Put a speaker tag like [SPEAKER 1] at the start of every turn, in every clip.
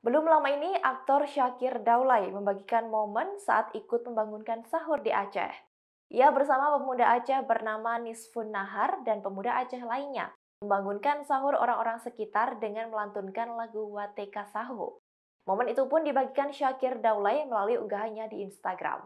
[SPEAKER 1] Belum lama ini, aktor Syakir Daulay membagikan momen saat ikut membangunkan sahur di Aceh. Ia bersama pemuda Aceh bernama Nisfun Nahar dan pemuda Aceh lainnya membangunkan sahur orang-orang sekitar dengan melantunkan lagu Wateka Sahu. Momen itu pun dibagikan Syakir Daulay melalui unggahannya di Instagram.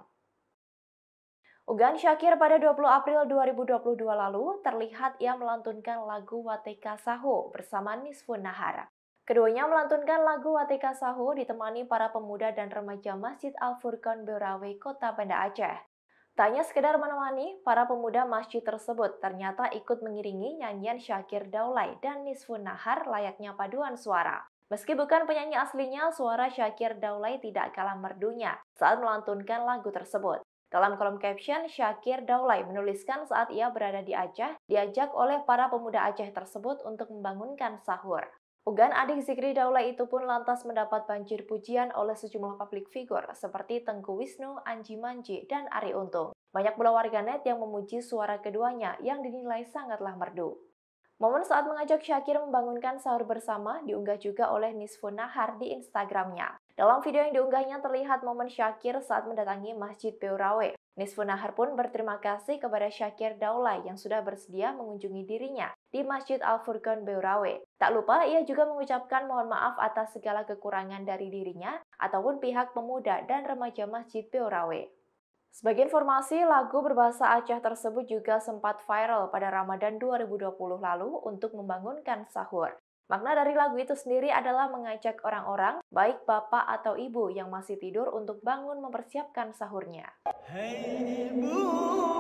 [SPEAKER 1] Unggahan Syakir pada 20 April 2022 lalu terlihat ia melantunkan lagu Wateka Saho bersama Nisfun Nahar. Keduanya melantunkan lagu Watika Sahu ditemani para pemuda dan remaja Masjid Al-Furqan Berawi, Kota Banda Aceh. Tanya sekedar menemani, para pemuda masjid tersebut ternyata ikut mengiringi nyanyian Syakir Daulay dan Nisfun Nahar layaknya paduan suara. Meski bukan penyanyi aslinya, suara Syakir Daulay tidak kalah merdunya saat melantunkan lagu tersebut. Dalam kolom caption, Syakir Daulay menuliskan saat ia berada di Aceh, diajak oleh para pemuda Aceh tersebut untuk membangunkan sahur. Ugan adik Zikri Daulah itu pun lantas mendapat banjir pujian oleh sejumlah publik figur seperti Tengku Wisnu, Anji Manji, dan Ari Untung. Banyak pula warganet yang memuji suara keduanya yang dinilai sangatlah merdu. Momen saat mengajak Syakir membangunkan sahur bersama diunggah juga oleh Nisfu Nahar di Instagramnya. Dalam video yang diunggahnya terlihat momen Syakir saat mendatangi Masjid Beurawe. Nisfu Nahar pun berterima kasih kepada Syakir Daulay yang sudah bersedia mengunjungi dirinya di Masjid Al-Furqan Beurawe. Tak lupa, ia juga mengucapkan mohon maaf atas segala kekurangan dari dirinya ataupun pihak pemuda dan remaja Masjid Beurawe. Sebagai informasi, lagu berbahasa Aceh tersebut juga sempat viral pada Ramadan 2020 lalu untuk membangunkan sahur. Makna dari lagu itu sendiri adalah mengajak orang-orang, baik bapak atau ibu yang masih tidur untuk bangun mempersiapkan sahurnya. Hai ibu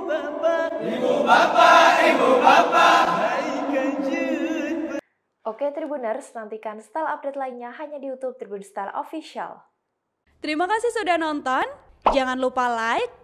[SPEAKER 1] bapak, ibu bapak, ibu bapak, hai Oke Tribuners, nantikan style update lainnya hanya di YouTube Tribun Style Official. Terima kasih sudah nonton. Jangan lupa like,